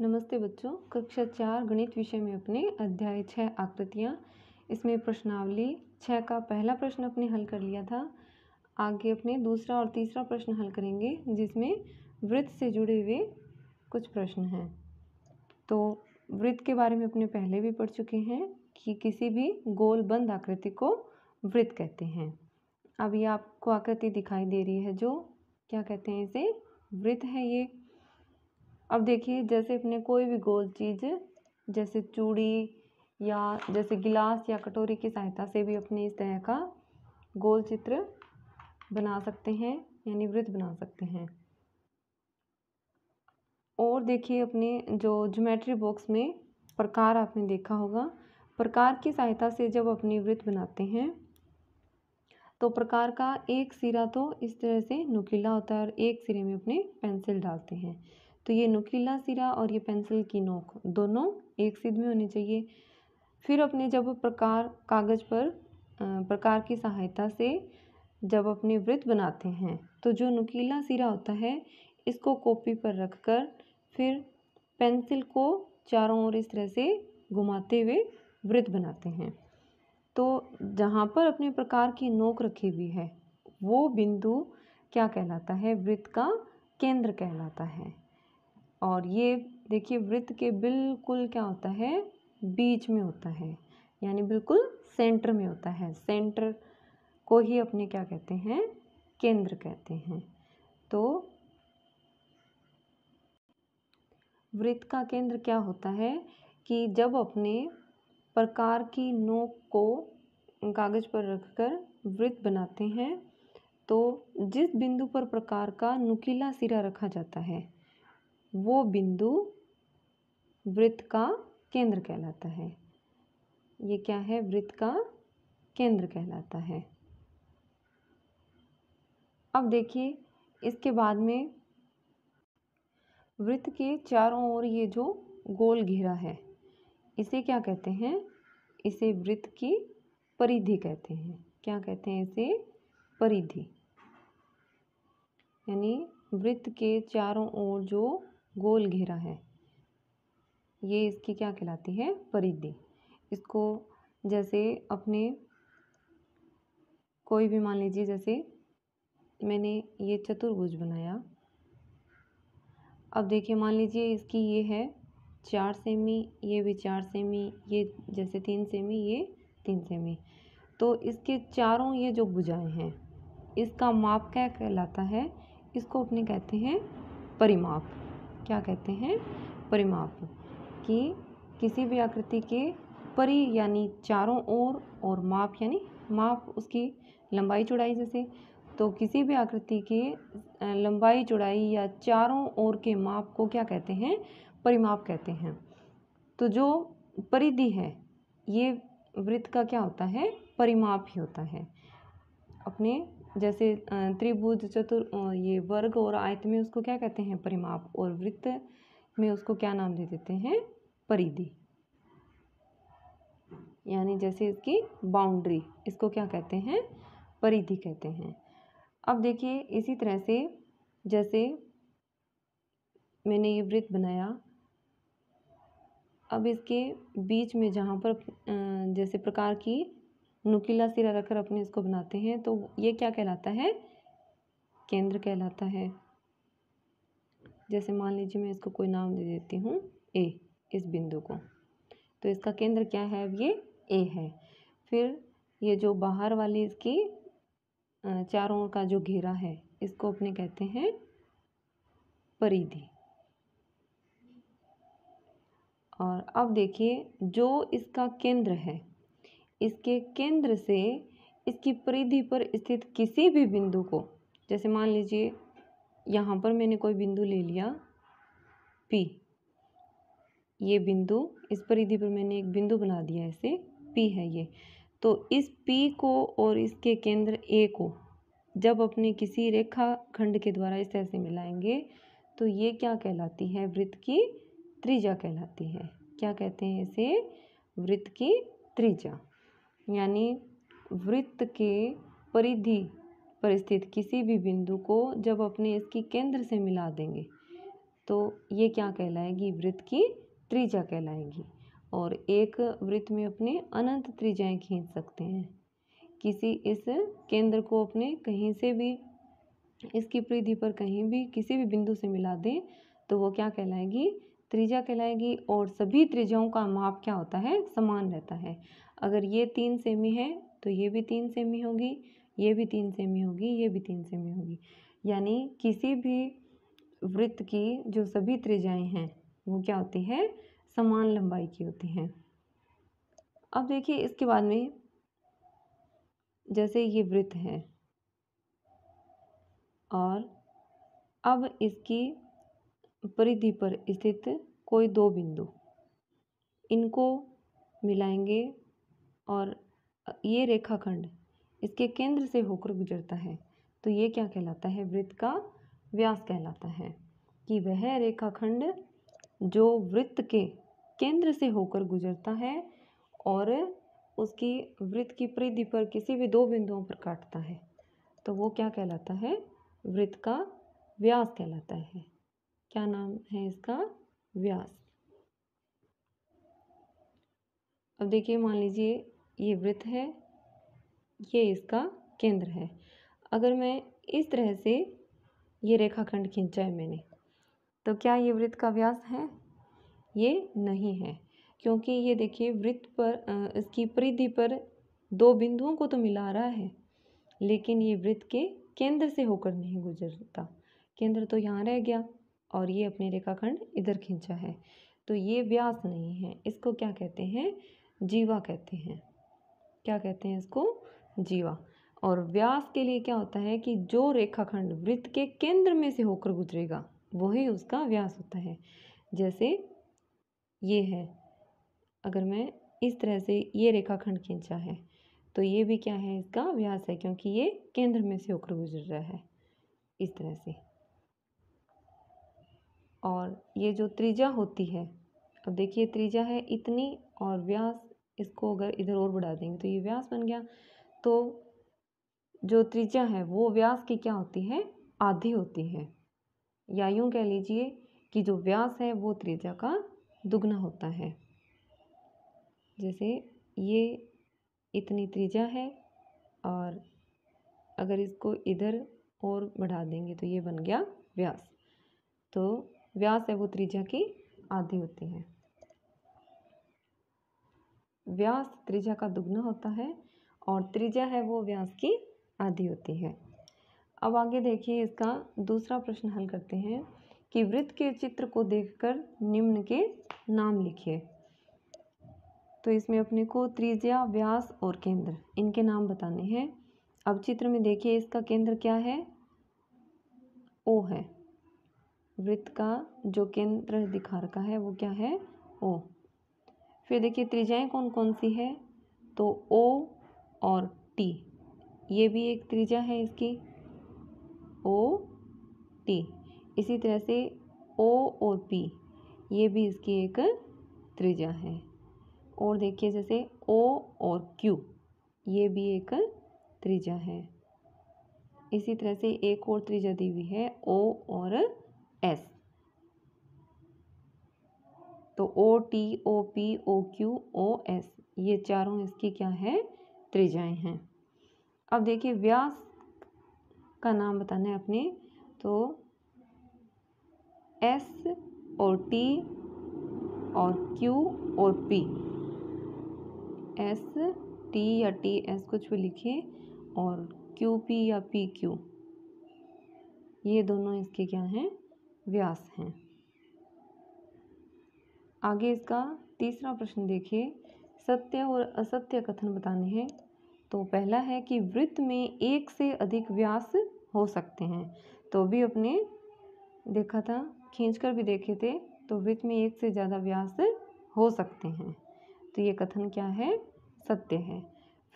नमस्ते बच्चों कक्षा चार गणित विषय में अपने अध्याय छः आकृतियाँ इसमें प्रश्नावली छः का पहला प्रश्न अपने हल कर लिया था आगे अपने दूसरा और तीसरा प्रश्न हल करेंगे जिसमें वृत्त से जुड़े हुए कुछ प्रश्न हैं तो वृत्त के बारे में अपने पहले भी पढ़ चुके हैं कि किसी भी गोल बंद आकृति को वृत्त कहते हैं अब ये आपको आकृति दिखाई दे रही है जो क्या कहते हैं इसे वृत्त है ये अब देखिए जैसे अपने कोई भी गोल चीज़ जैसे चूड़ी या जैसे गिलास या कटोरी की सहायता से भी अपने इस तरह का गोल चित्र बना सकते हैं यानी वृत्त बना सकते हैं और देखिए अपने जो ज्योमेट्री बॉक्स में प्रकार आपने देखा होगा प्रकार की सहायता से जब अपने वृत्त बनाते हैं तो प्रकार का एक सिरा तो इस तरह से नुकीला होता है और एक सिरे में अपने पेंसिल डालते हैं तो ये नुकीला सिरा और ये पेंसिल की नोक दोनों एक सीध में होनी चाहिए फिर अपने जब प्रकार कागज़ पर प्रकार की सहायता से जब अपने वृत्त बनाते हैं तो जो नुकीला सिरा होता है इसको कॉपी पर रखकर फिर पेंसिल को चारों ओर इस तरह से घुमाते हुए वृत्त बनाते हैं तो जहाँ पर अपने प्रकार की नोक रखी हुई है वो बिंदु क्या कहलाता है वृत्त का केंद्र कहलाता है और ये देखिए वृत्त के बिल्कुल क्या होता है बीच में होता है यानी बिल्कुल सेंटर में होता है सेंटर को ही अपने क्या कहते हैं केंद्र कहते हैं तो वृत्त का केंद्र क्या होता है कि जब अपने प्रकार की नोक को कागज पर रखकर वृत्त बनाते हैं तो जिस बिंदु पर प्रकार का नुकीला सिरा रखा जाता है वो बिंदु वृत्त का केंद्र कहलाता है ये क्या है वृत्त का केंद्र कहलाता है अब देखिए इसके बाद में वृत्त के चारों ओर ये जो गोल घेरा है इसे क्या कहते हैं इसे वृत्त की परिधि कहते हैं क्या कहते हैं इसे परिधि यानी वृत्त के चारों ओर जो गोल घेरा है ये इसकी क्या कहलाती है परिधि इसको जैसे अपने कोई भी मान लीजिए जैसे मैंने ये चतुर्भुज बनाया अब देखिए मान लीजिए इसकी ये है चार सेमी ये भी चार सेमी ये जैसे तीन सेमी ये तीन सेमी तो इसके चारों ये जो भुजाएं हैं इसका माप क्या कहलाता है इसको अपने कहते हैं परिमाप क्या कहते हैं परिमाप कि किसी भी आकृति के परि यानी चारों ओर और माप यानी माप उसकी लंबाई चौड़ाई जैसे तो किसी भी आकृति के लंबाई चौड़ाई या चारों ओर के माप को क्या कहते हैं परिमाप कहते हैं तो जो परिधि है ये वृत्त का क्या होता है परिमाप ही होता है अपने जैसे त्रिभुज चतुर ये वर्ग और आयत में उसको क्या कहते हैं परिमाप और वृत्त में उसको क्या नाम दे देते हैं परिधि यानी जैसे इसकी बाउंड्री इसको क्या कहते हैं परिधि कहते हैं अब देखिए इसी तरह से जैसे मैंने ये वृत्त बनाया अब इसके बीच में जहाँ पर जैसे प्रकार की नुकीला सिरा रखकर अपने इसको बनाते हैं तो ये क्या कहलाता है केंद्र कहलाता है जैसे मान लीजिए मैं इसको कोई नाम दे देती हूँ ए इस बिंदु को तो इसका केंद्र क्या है अब ये ए है फिर ये जो बाहर वाली इसकी चारों का जो घेरा है इसको अपने कहते हैं परिधि और अब देखिए जो इसका केंद्र है इसके केंद्र से इसकी परिधि पर स्थित किसी भी बिंदु को जैसे मान लीजिए यहाँ पर मैंने कोई बिंदु ले लिया पी ये बिंदु इस परिधि पर मैंने एक बिंदु बना दिया ऐसे पी है ये तो इस पी को और इसके केंद्र ए को जब अपने किसी रेखा खंड के द्वारा इस तरह से मिलाएंगे तो ये क्या कहलाती है वृत्त की त्रिज्या कहलाती है क्या कहते हैं इसे वृत्त की त्रिज्या यानी वृत्त के परिधि पर स्थित किसी भी बिंदु को जब अपने इसकी केंद्र से मिला देंगे तो ये क्या कहलाएगी वृत्त की त्रिज्या कहलाएगी और एक वृत्त में अपने अनंत त्रिज्याएं खींच सकते हैं किसी इस केंद्र को अपने कहीं से भी इसकी परिधि पर कहीं भी किसी भी बिंदु से मिला दें तो वो क्या कहलाएगी त्रिज्या कहलाएगी और सभी त्रिज्याओं का माप क्या होता है समान रहता है अगर ये तीन सेमी है तो ये भी तीन सेमी होगी ये भी तीन सेमी होगी ये भी तीन सेमी होगी यानी किसी भी वृत्त की जो सभी त्रिज्याएं हैं वो क्या होती है समान लंबाई की होती हैं अब देखिए इसके बाद में जैसे ये वृत्त है और अब इसकी परिधि पर स्थित कोई दो बिंदु इनको मिलाएंगे और ये रेखाखंड इसके केंद्र से होकर गुजरता है तो ये क्या कहलाता है वृत्त का व्यास कहलाता है कि वह रेखाखंड जो वृत्त के केंद्र से होकर गुजरता है और उसकी वृत्त की परिधि पर किसी भी दो बिंदुओं पर काटता है तो वो क्या कहलाता है वृत्त का व्यास कहलाता है क्या नाम है इसका व्यास अब देखिए मान लीजिए ये वृत्त है ये इसका केंद्र है अगर मैं इस तरह से ये रेखाखंड खींचा है मैंने तो क्या ये वृत्त का व्यास है ये नहीं है क्योंकि ये देखिए वृत्त पर इसकी परिधि पर दो बिंदुओं को तो मिला रहा है लेकिन ये वृत्त के केंद्र से होकर नहीं गुजरता केंद्र तो यहाँ रह गया और ये अपने रेखाखंड इधर खींचा है तो ये व्यास नहीं है इसको क्या कहते हैं जीवा कहते हैं क्या कहते हैं इसको जीवा और व्यास के लिए क्या होता है कि जो रेखाखंड वृत्त के केंद्र में से होकर गुजरेगा वही उसका व्यास होता है जैसे ये है अगर मैं इस तरह से ये रेखाखंड खींचा है तो ये भी क्या है इसका व्यास है क्योंकि ये केंद्र में से होकर गुजर रहा है इस तरह से और ये जो त्रिज्या होती है अब देखिए त्रिज्या है इतनी और व्यास इसको अगर इधर और बढ़ा देंगे तो ये व्यास बन गया तो जो त्रिज्या है वो व्यास की क्या होती है आधी होती है या यूँ कह लीजिए कि जो व्यास है वो त्रिज्या का दुगना होता है जैसे ये इतनी त्रिज्या है और अगर इसको इधर और बढ़ा देंगे तो ये बन गया व्यास तो व्यास है वो त्रिज्या की आधी होती है व्यास त्रिज्या का दुगना होता है और त्रिज्या है वो व्यास की आधी होती है अब आगे देखिए इसका दूसरा प्रश्न हल करते हैं कि वृत्त के चित्र को देखकर निम्न के नाम लिखिए तो इसमें अपने को त्रिज्या व्यास और केंद्र इनके नाम बताने हैं अब चित्र में देखिए इसका केंद्र क्या है ओ है वृत्त का जो केंद्र दिखा रखा है वो क्या है ओ फिर देखिए त्रिज्याएं कौन कौन सी है तो ओ और टी ये भी एक त्रिज्या है इसकी ओ टी इसी तरह से ओ और पी ये भी इसकी एक त्रिज्या है और देखिए जैसे ओ और क्यू ये भी एक त्रिज्या है इसी तरह से एक और त्रिज्या दी हुई है ओ और एस तो O T O P O Q O S ये चारों इसकी क्या है त्रिज्याएँ हैं अब देखिए व्यास का नाम बताना है अपने तो एस और टी और क्यू और पी एस टी या टी एस कुछ भी लिखिए और क्यू पी या पी क्यू ये दोनों इसके क्या हैं व्यास हैं आगे इसका तीसरा प्रश्न देखिए सत्य और असत्य कथन बताने हैं तो पहला है कि वृत्त में एक से अधिक व्यास हो सकते हैं तो भी अपने देखा था खींच कर भी देखे थे तो वृत्त में एक से ज़्यादा व्यास हो सकते हैं तो ये कथन क्या है सत्य है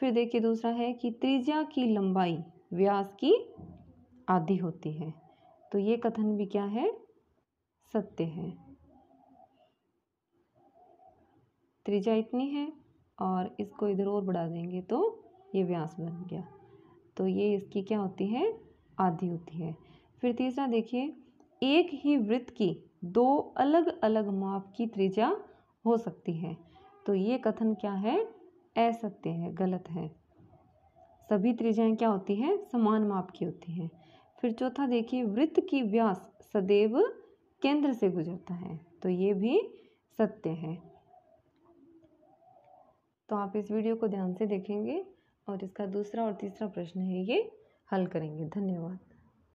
फिर देखिए दूसरा है कि त्रिज्या की लंबाई व्यास की आधी होती है तो ये कथन भी क्या है सत्य है त्रिज्या इतनी है और इसको इधर और बढ़ा देंगे तो ये व्यास बन गया तो ये इसकी क्या होती है आधी होती है फिर तीसरा देखिए एक ही वृत्त की दो अलग अलग माप की त्रिज्या हो सकती है तो ये कथन क्या है असत्य है गलत है सभी त्रिज्याएं क्या होती हैं समान माप की होती हैं फिर चौथा देखिए वृत्त की व्यास सदैव केंद्र से गुजरता है तो ये भी सत्य है तो आप इस वीडियो को ध्यान से देखेंगे और इसका दूसरा और तीसरा प्रश्न है ये हल करेंगे धन्यवाद